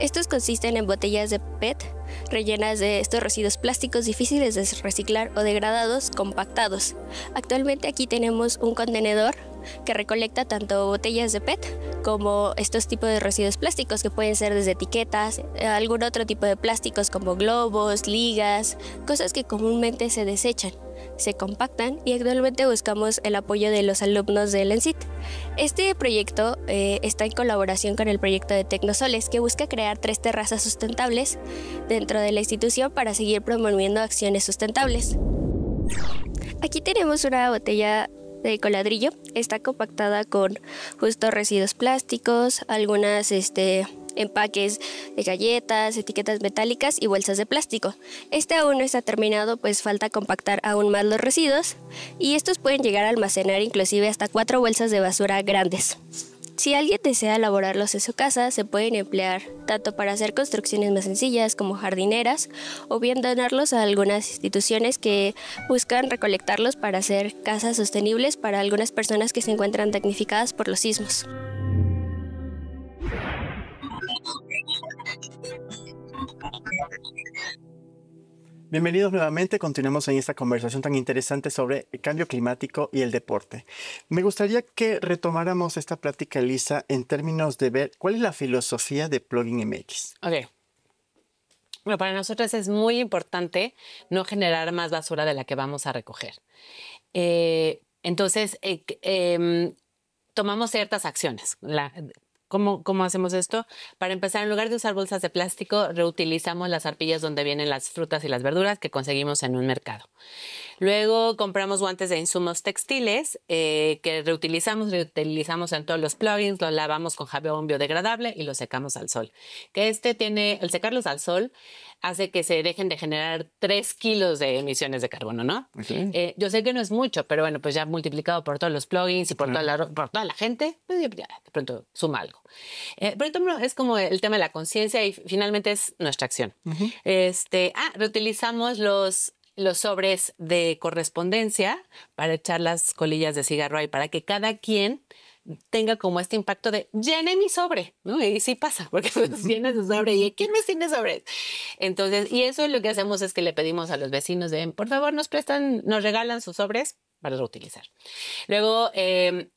Estos consisten en botellas de PET rellenas de estos residuos plásticos difíciles de reciclar o degradados compactados. Actualmente aquí tenemos un contenedor que recolecta tanto botellas de PET como estos tipos de residuos plásticos que pueden ser desde etiquetas, eh, algún otro tipo de plásticos como globos, ligas, cosas que comúnmente se desechan se compactan y actualmente buscamos el apoyo de los alumnos del ENSIT. Este proyecto eh, está en colaboración con el proyecto de Tecnosoles que busca crear tres terrazas sustentables dentro de la institución para seguir promoviendo acciones sustentables. Aquí tenemos una botella de coladrillo, está compactada con justo residuos plásticos, algunas este, empaques de galletas, etiquetas metálicas y bolsas de plástico. Este aún no está terminado, pues falta compactar aún más los residuos y estos pueden llegar a almacenar inclusive hasta cuatro bolsas de basura grandes. Si alguien desea elaborarlos en su casa, se pueden emplear tanto para hacer construcciones más sencillas como jardineras o bien donarlos a algunas instituciones que buscan recolectarlos para hacer casas sostenibles para algunas personas que se encuentran damnificadas por los sismos.
Bienvenidos nuevamente, continuamos en esta conversación tan interesante sobre el cambio climático y el deporte. Me gustaría que retomáramos esta plática, Elisa, en términos de ver cuál es la filosofía de Plugin MX.
Ok.
Bueno, para nosotros es muy importante no generar más basura de la que vamos a recoger. Eh, entonces, eh, em, tomamos ciertas acciones. La, ¿Cómo, hacemos esto? Para empezar, en lugar de usar bolsas de plástico, reutilizamos las arpillas donde vienen las frutas y las verduras que conseguimos en un mercado. Luego compramos guantes de insumos textiles eh, que reutilizamos, reutilizamos en todos los plugins, los lavamos con jabón biodegradable y los secamos al sol. Que este tiene, el secarlos al sol hace que se dejen de generar 3 kilos de emisiones de carbono, ¿no? Eh, yo sé que no es mucho, pero bueno, pues ya multiplicado por todos los plugins y por, toda, la, por gente, pues de pronto suma algo. Eh, pero es como el tema de la conciencia y finalmente es nuestra acción. este, ah, reutilizamos los los sobres de correspondencia para echar las colillas de cigarro ahí, para que cada quien tenga como este impacto de llené mi sobre, ¿no? Y sí pasa, porque pues, llena su sobre y ¿quién me tiene sobres Entonces, y eso es lo que hacemos es que le pedimos a los vecinos de, por favor, nos prestan, nos regalan sus sobres para reutilizar. Luego, eh,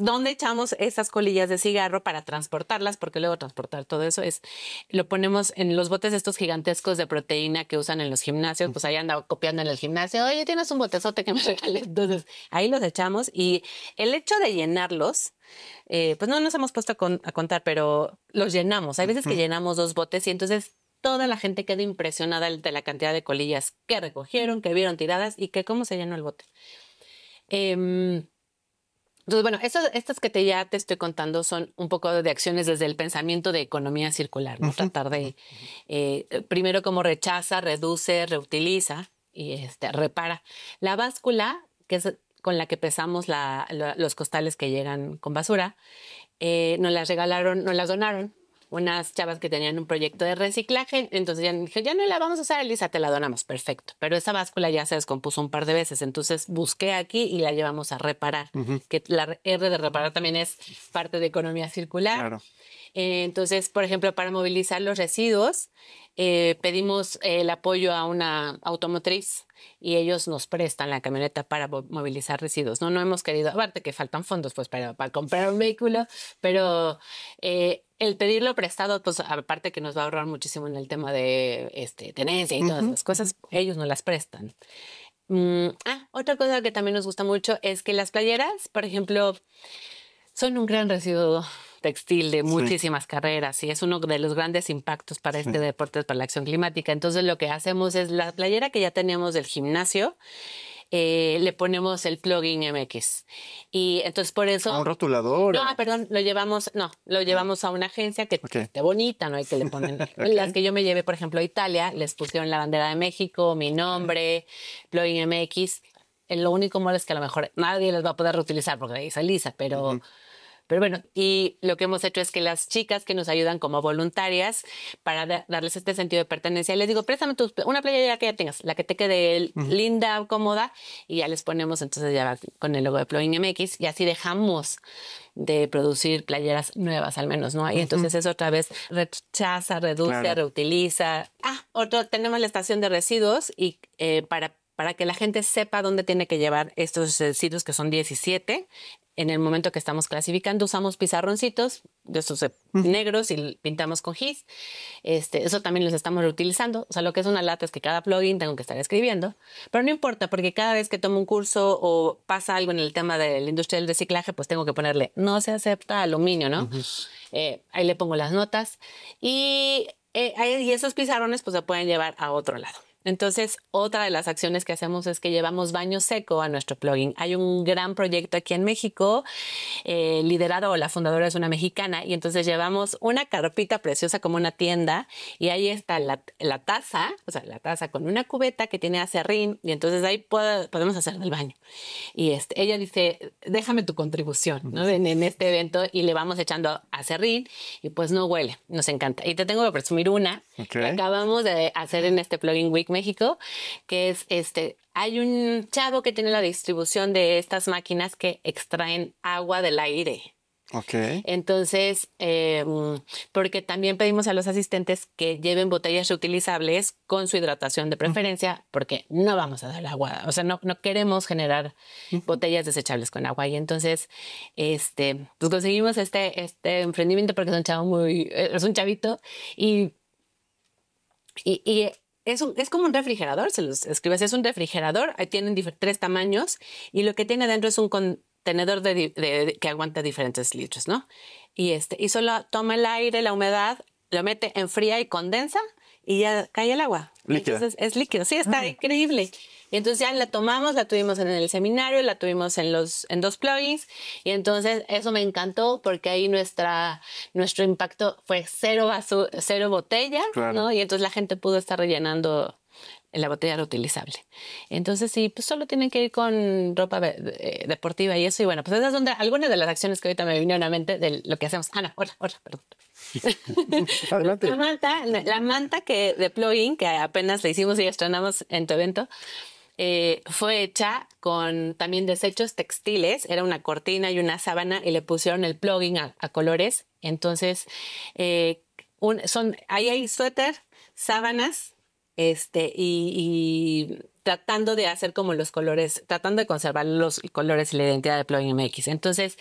¿Dónde echamos esas colillas de cigarro para transportarlas? Porque luego transportar todo eso es, lo ponemos en los botes estos gigantescos de proteína que usan en los gimnasios, pues ahí andaba copiando en el gimnasio, oye, tienes un botezote que me regales. Entonces, ahí los echamos y el hecho de llenarlos, eh, pues no nos hemos puesto a, contar, pero los llenamos. Hay veces que llenamos dos botes y entonces toda la gente queda impresionada de la cantidad de colillas que recogieron, que vieron tiradas y que cómo se llenó el bote. Eh, entonces, bueno, estas que te, ya te estoy contando son un poco de acciones desde el pensamiento de economía circular, ¿no? Tratar de, eh, eh, primero como rechaza, reduce, reutiliza y este, repara. La báscula, que es con la que pesamos la, los costales que llegan con basura, eh, nos las regalaron, nos las donaron unas chavas que tenían un proyecto de reciclaje, entonces ya dije, ya no la vamos a usar, Elisa, te la donamos, perfecto. Pero esa báscula ya se descompuso un par de veces, entonces busqué aquí y la llevamos a reparar, que la R de reparar también es parte de economía circular. Eh, entonces, por ejemplo, para movilizar los residuos, eh, pedimos el apoyo a una automotriz y ellos nos prestan la camioneta para movilizar residuos. No, no hemos querido, aparte que faltan fondos pues para, para comprar un vehículo, pero eh, el pedirlo prestado, pues aparte que nos va a ahorrar muchísimo en el tema de este, tenencia y todas las cosas, ellos no las prestan. Mm, ah, otra cosa que también nos gusta mucho es que las playeras, por ejemplo, son un gran residuo textil de muchísimas carreras y es uno de los grandes impactos para este deporte, para la acción climática. Entonces lo que hacemos es la playera que ya teníamos del gimnasio eh, le ponemos el plugin MX. Y entonces por eso... A ah, un
rotulador. No,
perdón, lo llevamos, no, lo ah. llevamos a una agencia que te bonita, ¿no? hay que le ponen... Las que yo me llevé, por ejemplo, a Italia, les pusieron la bandera de México, mi nombre, plugin MX. Eh, lo único malo es que a lo mejor nadie les va a poder reutilizar porque ahí se pero... Pero bueno, y lo que hemos hecho es que las chicas que nos ayudan como voluntarias para darles este sentido de pertenencia, les digo, préstame una playera que ya tengas, la que te quede linda, cómoda, y ya les ponemos entonces ya con el logo de Plugin MX y así dejamos de producir playeras nuevas al menos, ¿no? Y entonces eso otra vez rechaza, reduce, reutiliza. Ah, otro, tenemos la estación de residuos y eh, para para que la gente sepa dónde tiene que llevar estos residuos que son 17 en el momento que estamos clasificando usamos pizarroncitos de esos eh, negros y pintamos con gis. Este, eso también los estamos reutilizando. O sea, lo que es una lata es que cada plugin tengo que estar escribiendo, pero no importa porque cada vez que tomo un curso o pasa algo en el tema de la industria del reciclaje, pues tengo que ponerle no se acepta aluminio, ¿no? Eh, ahí le pongo las notas y, eh, y esos pizarrones pues se pueden llevar a otro lado. Entonces, otra de las acciones que hacemos es que llevamos baño seco a nuestro plugin. Hay un gran proyecto aquí en México, eh, liderado, la fundadora es una mexicana, y entonces llevamos una carpita preciosa como una tienda, y ahí está la, taza, o sea, la taza con una cubeta que tiene acerrín, y entonces ahí podemos hacer el baño. Y este, ella dice, déjame tu contribución en, este evento, y le vamos echando acerrín, y pues no huele, nos encanta. Y te tengo que presumir una que acabamos de hacer en este plugin Week México, que es este, hay un chavo que tiene la distribución de estas máquinas que extraen agua del aire. Ok. Entonces, em, porque también pedimos a los asistentes que lleven botellas reutilizables con su hidratación de preferencia, porque no vamos a dar agua, o sea, no, no queremos generar botellas desechables con agua. Y entonces, este, pues conseguimos este, este emprendimiento porque es un chavo muy, es un chavito y, y es, es como un refrigerador, se los escribes, es un refrigerador, ahí tienen tres tamaños y lo que tiene dentro es un contenedor de, que aguanta diferentes litros, ¿no? Y, este, y solo toma el aire, la humedad, lo mete, enfría y condensa y ya cae el agua. Líquido. es líquido, sí, está ah. increíble. Y entonces ya la tomamos, la tuvimos en el seminario, la tuvimos en los en dos plugins y entonces eso me encantó porque ahí nuestra nuestro impacto fue cero cero botella, ¿no? Y entonces la gente pudo estar rellenando la botella reutilizable. Entonces, sí, pues solo tienen que ir con ropa eh, deportiva y eso. Y bueno, pues esas son algunas de las acciones que ahorita me vinieron a la mente de lo que hacemos. Ana, ah, no, hola,
perdón. La
manta, la manta que de plugin que apenas le hicimos y estrenamos en tu evento, eh, fue hecha con también desechos textiles, era una cortina y una sábana y le pusieron el plugin a, colores. Entonces, eh, son, ahí hay suéter, sábanas, este, y tratando de hacer como los colores, tratando de conservar los colores y la identidad de Plugin MX. Entonces,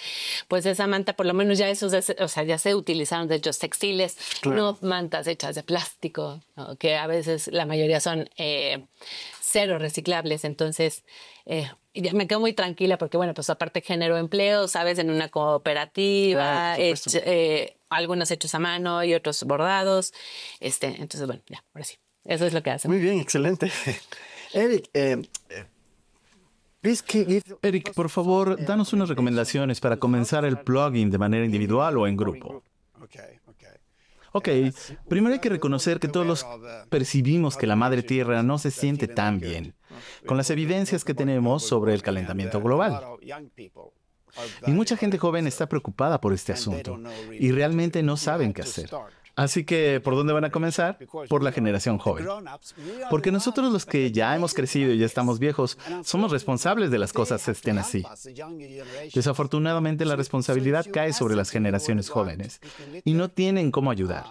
pues esa manta, por lo menos ya esos, o sea, ya se utilizaron de hechos textiles, no mantas hechas de plástico, que a veces la mayoría son eh, cero reciclables. Entonces, eh, ya me quedo muy tranquila porque, bueno, pues aparte genero empleo, ¿sabes? En una cooperativa, eh, eh, algunos hechos a mano y otros bordados. Este, entonces, bueno, ya, ahora sí.
Eso es lo que hacen. Muy bien, excelente.
Eric, eh, Eric, por favor, eh, danos unas recomendaciones para comenzar el plugin de manera individual o en grupo. Ok, primero hay que reconocer que todos los percibimos que la Madre Tierra no se siente tan bien, con las evidencias que tenemos sobre el calentamiento uh, global. Y mucha gente joven está preocupada por este asunto y realmente no saben qué hacer. Así que, ¿por dónde van a comenzar? Por la generación joven. Porque nosotros los que ya hemos crecido y ya estamos viejos, somos responsables de las cosas estén así. Desafortunadamente, la responsabilidad cae sobre las generaciones jóvenes y no tienen cómo ayudar.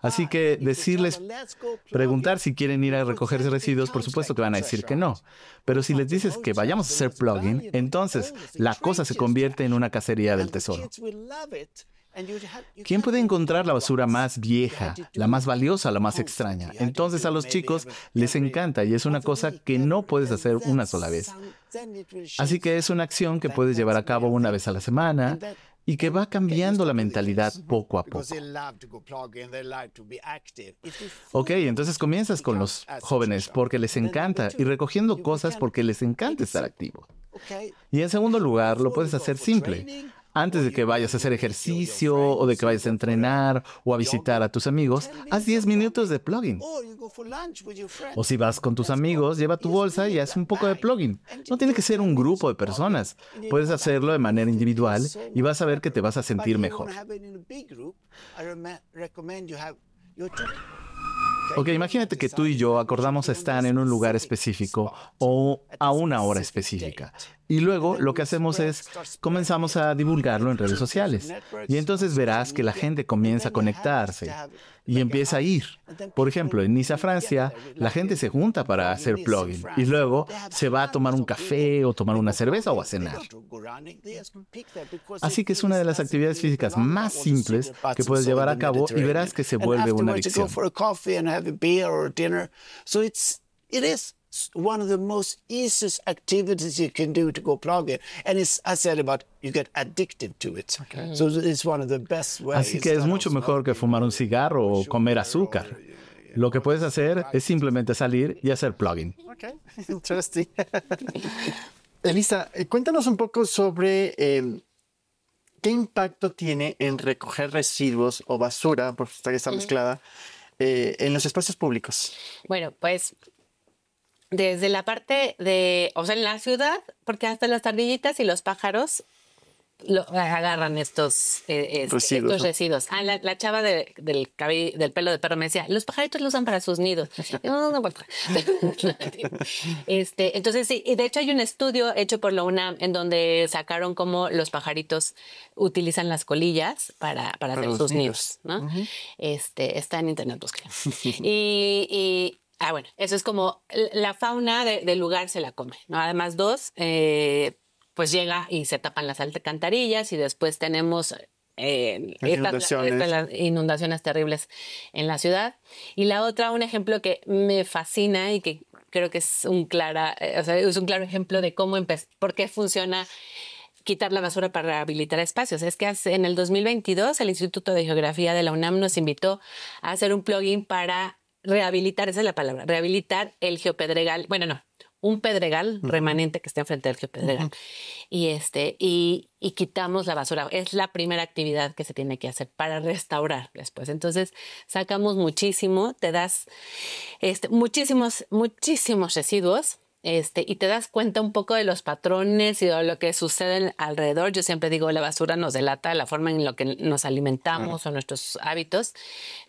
Así que decirles, preguntar si quieren ir a recoger residuos, por supuesto que van a decir que no. Pero si les dices que vayamos a hacer plugin, entonces la cosa se convierte en una cacería del tesoro. ¿Quién puede encontrar la basura más vieja, la más valiosa, la más extraña? Entonces a los chicos les encanta y es una cosa que no puedes hacer una sola vez. Así que es una acción que puedes llevar a cabo una vez a la semana y que va cambiando la mentalidad poco a poco.
Ok, entonces
comienzas con los jóvenes porque les encanta y recogiendo cosas porque les encanta estar activo. Y en segundo lugar, lo puedes hacer simple. Antes de que vayas a hacer ejercicio o de que vayas a entrenar o a visitar a tus amigos, haz 10 minutos de plugin. O si vas con tus amigos, lleva tu bolsa y haz un poco de plugin. No tiene que ser un grupo de personas. Puedes hacerlo de manera individual y vas a ver que te vas a sentir mejor. Ok, imagínate que tú y yo acordamos estar en un lugar específico o a una hora específica. Y luego lo que hacemos es comenzamos a divulgarlo en redes sociales. Y entonces verás que la gente comienza a conectarse y empieza a ir. Por ejemplo, en Niza, Francia, la gente se junta para hacer plugin y luego se va a tomar un café o tomar una cerveza o a cenar. Así que es una de las actividades físicas más simples que puedes llevar a cabo y verás que se vuelve una adicción
one of the most easiest activities you can do to go plugin. And it's, I said about you get addicted to it. Okay. So it's one of the best
ways. Así que es mucho mejor que fumar un cigarro o comer azúcar. Lo que puedes hacer es simplemente salir y hacer plugin. Okay.
Interesting. Elisa, eh, cuéntanos un poco sobre eh, qué impacto tiene en recoger residuos o basura, porque está mezclada, eh, en los espacios públicos.
Bueno, pues desde la parte de, o sea, en la ciudad, porque hasta las ardillitas y los pájaros lo, agarran estos, eh, este, residuos, residuos. Ah, la, chava del, del pelo de perro me decía, los pajaritos lo usan para sus nidos. este, entonces, sí, y de hecho hay un estudio hecho por la UNAM en donde sacaron cómo los pajaritos utilizan las colillas para, para, hacer sus nidos, ¿no? este, está en internet, busquen. y Ah, bueno, eso es como la fauna del lugar se la come, ¿no? Además, dos, eh, pues llega y se tapan las alcantarillas y después tenemos eh, inundaciones. inundaciones terribles en la ciudad. Y la otra, un ejemplo que me fascina y que creo que es un, clara, eh, o sea, es un claro ejemplo de cómo por qué funciona quitar la basura para habilitar espacios. Es que en el 2022 el Instituto de Geografía de la UNAM nos invitó a hacer un plugin para rehabilitar, esa es la palabra, rehabilitar el geopedregal, bueno, no, un pedregal remanente que esté enfrente del geopedregal. Y este, y, y, quitamos la basura. Es la primera actividad que se tiene que hacer para restaurar después. Entonces, sacamos muchísimo, te das este, muchísimos, muchísimos residuos este, y te das cuenta un poco de los patrones y de lo que sucede alrededor. Yo siempre digo, la basura nos delata la forma en la que nos alimentamos o nuestros hábitos.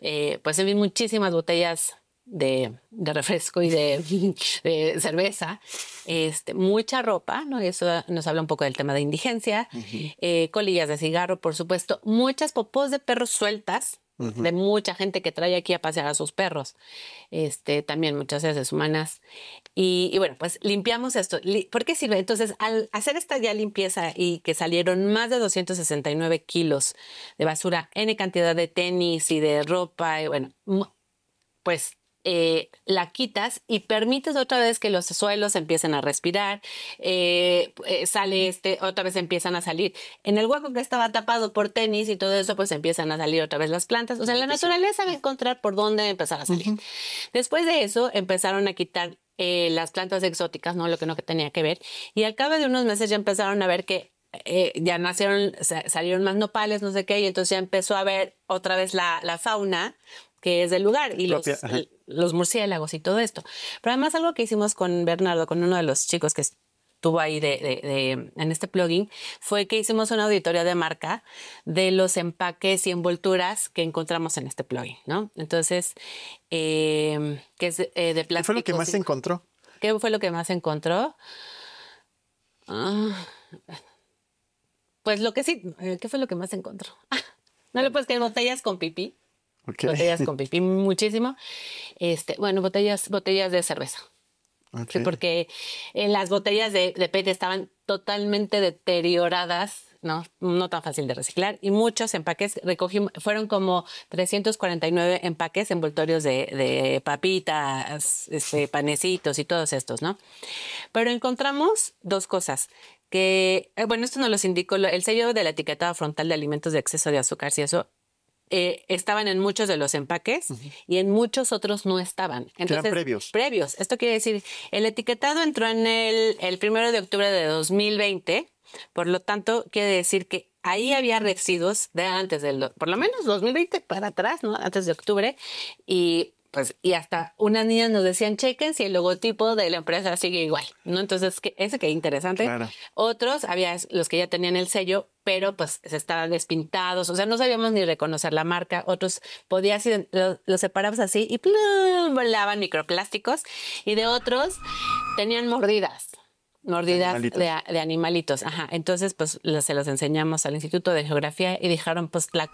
Eh, pues, pues vi muchísimas botellas de, refresco y de, cerveza, este, mucha ropa, ¿no? Eso nos habla un poco del tema de indigencia, eh, colillas de cigarro, por supuesto, muchas popos de perros sueltas, de mucha gente que trae aquí a pasear a sus perros, este, también muchas veces humanas. Y, y bueno, pues limpiamos esto. ¿Por qué sirve? Entonces, al hacer esta ya limpieza y que salieron más de 269 kilos de basura, N cantidad de tenis y de ropa, y bueno, pues eh, la quitas y permites otra vez que los suelos empiecen a respirar, eh, eh, sale este, otra vez empiezan a salir. En el hueco que estaba tapado por tenis y todo eso, pues empiezan a salir otra vez las plantas. O sea, la naturaleza va a encontrar por dónde empezar a salir. Después de eso, empezaron a quitar las plantas exóticas, ¿no? Lo que no tenía que ver. Y al cabo de unos meses ya empezaron a ver que ya nacieron, salieron más nopales, no sé qué, y entonces ya empezó a ver otra vez la, la fauna que es del lugar y los, murciélagos y todo esto. Pero además algo que hicimos con Bernardo, con uno de los chicos que estuvo ahí de, en este plugin, fue que hicimos una auditoría de marca de los empaques y envolturas que encontramos en este plugin, ¿no? Entonces, em, que es eh, de plástico. ¿Qué fue lo que más encontró? ¿Qué fue lo que más encontró? Ah, pues lo que sí, eh, ¿qué fue lo que más encontró? no lo puedes que botellas con pipí.
Botellas con
pipí muchísimo. Este, bueno, botellas, botellas de cerveza. porque en eh, las botellas de, de estaban totalmente deterioradas, ¿no? no tan fácil de reciclar, y muchos empaques recogimos, fueron como 349 empaques, envoltorios de, papitas, este, panecitos y todos estos, ¿no? Pero encontramos dos cosas que, eh, bueno, esto no los indico el sello de la etiquetada frontal de alimentos de exceso de azúcar, si eso eh, estaban en muchos de los empaques y en muchos otros no estaban. Entonces, eran previos. Previos. Esto quiere decir, el etiquetado entró en el, primero de octubre de 2020, por lo tanto, quiere decir que ahí había residuos de antes del, por lo menos 2020 para atrás, ¿no? Antes de octubre. Y pues, y hasta unas niñas nos decían, chequen si el logotipo de la empresa sigue igual, ¿no? Entonces, que, ese que interesante. Otros, había los que ya tenían el sello, pero pues se estaban despintados, o sea, no sabíamos ni reconocer la marca. Otros podías los lo separabas así y volaban microplásticos. Y de otros tenían mordidas mordidas De, animalitos. Ajá. Entonces, pues se los enseñamos al Instituto de Geografía y dijeron pues la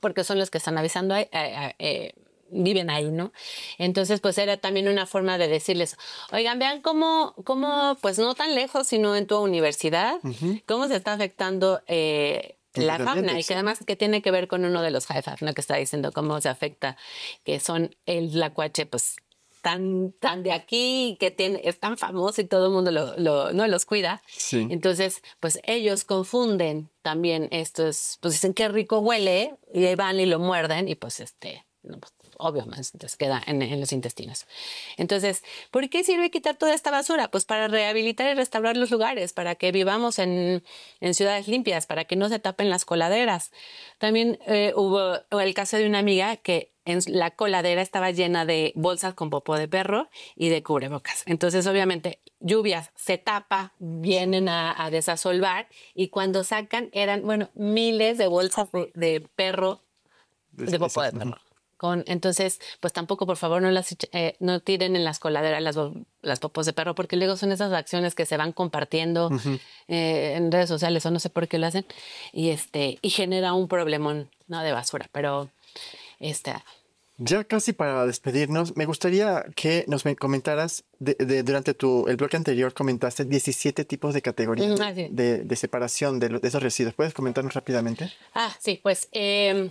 Porque son los que están avisando eh, viven ahí, ¿no? Entonces, pues era también una forma de decirles, oigan, vean cómo, cómo pues no tan lejos, sino en tu universidad, cómo se está afectando eh, la fauna y que además que tiene que ver con uno de los high ¿no? Que está diciendo cómo se afecta, que son el lacuache, pues tan, tan de aquí, que tiene, es tan famoso y todo el mundo no los cuida. Entonces, pues ellos confunden también estos, pues dicen qué rico huele y van y lo muerden y pues este, no, pues, Obviamente, más les queda en, los intestinos. Entonces, ¿por qué sirve quitar toda esta basura? Pues para rehabilitar y restaurar los lugares, para que vivamos en, ciudades limpias, para que no se tapen las coladeras. También eh, hubo el caso de una amiga que en la coladera estaba llena de bolsas con popó de perro y de cubrebocas. Entonces, obviamente, lluvias se tapa, vienen a, desasolvar y cuando sacan eran, bueno, miles de bolsas de, perro, de popó de perro entonces, pues tampoco, por favor, no las eh, no tiren en las coladeras las, popos de perro, porque luego son esas acciones que se van compartiendo eh, en redes sociales o no sé por qué lo hacen y este y genera un problemón no de basura, pero este, ah.
ya casi para despedirnos, me gustaría que nos comentaras, durante tu, el bloque anterior comentaste 17 tipos de categorías mm, ah, de, separación de, esos residuos. ¿Puedes comentarnos rápidamente?
Ah, sí, pues em,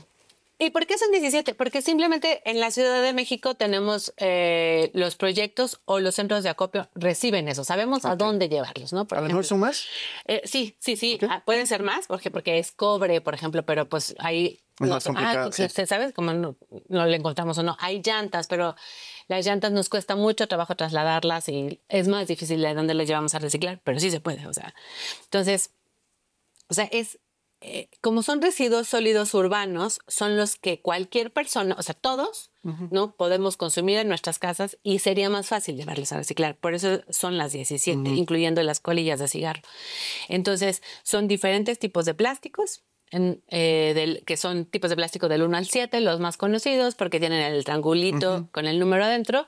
¿Y por qué son 17? Porque simplemente en la Ciudad de México tenemos eh, los proyectos o los centros de acopio reciben eso. Sabemos a dónde llevarlos,
¿no? ¿A lo mejor son más?
Eh, sí, sí, sí. Ah, pueden ser más, porque, porque es cobre, por ejemplo, pero pues ahí... más ah, complicado. Pues, ¿Sabes cómo no, no encontramos o no? Hay llantas, pero las llantas nos cuesta mucho trabajo trasladarlas y es más difícil de dónde las llevamos a reciclar, pero sí se puede, o sea. Entonces, o sea, es eh, como son residuos sólidos urbanos, son los que cualquier persona, o sea, todos, ¿no? Podemos consumir en nuestras casas y sería más fácil llevarlos a reciclar. Por eso son las 17, incluyendo las colillas de cigarro. Entonces, son diferentes tipos de plásticos eh, del, que son tipos de plástico del 1 al 7, los más conocidos porque tienen el triangulito con el número adentro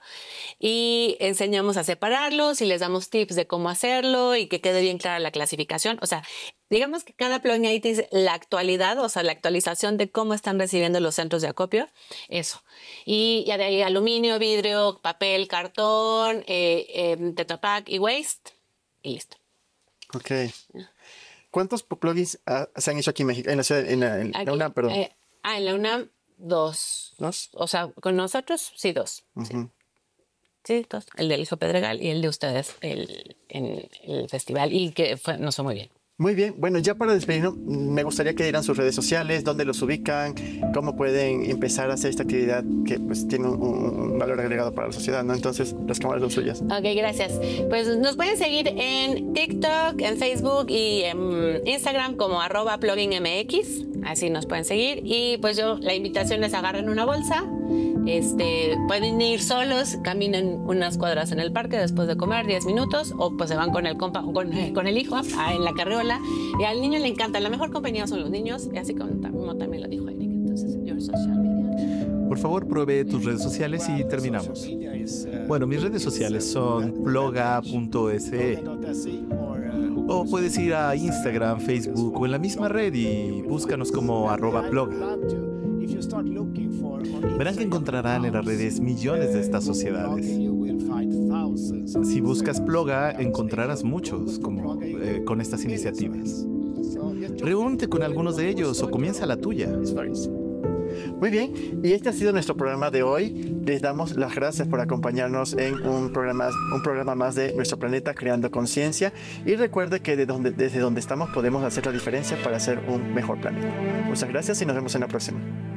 y enseñamos a separarlos y les damos tips de cómo hacerlo y que quede bien clara la clasificación. O sea, digamos que cada Plonite la actualidad, o sea, la actualización de cómo están recibiendo los centros de acopio, eso. Y ya de ahí aluminio, vidrio, papel, cartón, eh, em, y waste
y listo. Ok. ¿Cuántos plugins ah, se han hecho aquí en México? En la en UNAM, perdón. Eh,
ah, en la UNAM, dos. ¿Dos? O sea, con nosotros, sí, dos. sí. dos. El de Hijo Pedregal y el de ustedes el, en el
festival. Y que fue, nos fue muy bien. Muy bien, bueno, ya para despedirnos, me gustaría que dieran sus redes sociales, dónde los ubican, cómo pueden empezar a hacer esta actividad que pues tiene un, valor agregado para la sociedad, ¿no? Entonces, las cámaras son suyas.
Ok, gracias. Pues nos pueden seguir en TikTok, en Facebook y en Instagram como arroba pluginmx, así nos pueden seguir. Y pues yo, la invitación es agarren una bolsa este, pueden ir solos, caminan unas cuadras en el parque después de comer, 10 minutos, o pues se van con el con, el hijo ah, en la carriola. Y al niño le encanta, la mejor compañía son los niños, y así como también lo dijo Eric. Entonces,
Por favor, pruebe tus redes sociales y terminamos. Bueno, mis redes sociales son bloga.se. O puedes ir a Instagram, Facebook o en la misma red y búscanos como arroba blog. Verás que encontrarán en las redes millones de estas sociedades.
Si buscas
Ploga, encontrarás muchos como, eh, con estas iniciativas. Reúnete con algunos de ellos o comienza la tuya. Muy bien, y este ha sido nuestro programa de hoy. Les damos las
gracias por acompañarnos en un programa, un programa más de Nuestro Planeta Creando Conciencia. Y recuerde que desde donde estamos podemos hacer la diferencia para hacer un mejor planeta. Muchas gracias y nos vemos en la próxima.